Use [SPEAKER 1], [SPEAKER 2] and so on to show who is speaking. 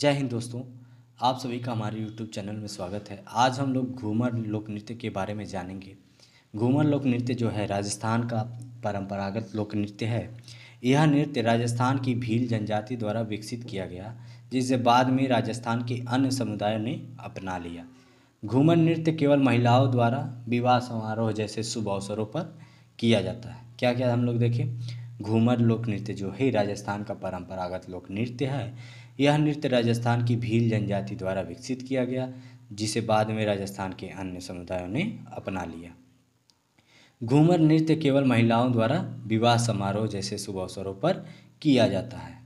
[SPEAKER 1] जय हिंद दोस्तों आप सभी का हमारे YouTube चैनल में स्वागत है आज हम लोग घूमर लोक नृत्य के बारे में जानेंगे घूमर लोक नृत्य जो है राजस्थान का परंपरागत लोक नृत्य है यह नृत्य राजस्थान की भील जनजाति द्वारा विकसित किया गया जिसे बाद में राजस्थान के अन्य समुदायों ने अपना लिया घूमर नृत्य केवल महिलाओं द्वारा विवाह समारोह जैसे शुभ अवसरों पर किया जाता है क्या क्या हम लोग देखें घूमर लोक नृत्य जो है राजस्थान का परंपरागत लोक नृत्य है यह नृत्य राजस्थान की भील जनजाति द्वारा विकसित किया गया जिसे बाद में राजस्थान के अन्य समुदायों ने अपना लिया घूमर नृत्य केवल महिलाओं द्वारा विवाह समारोह जैसे शुभ अवसरों पर किया जाता है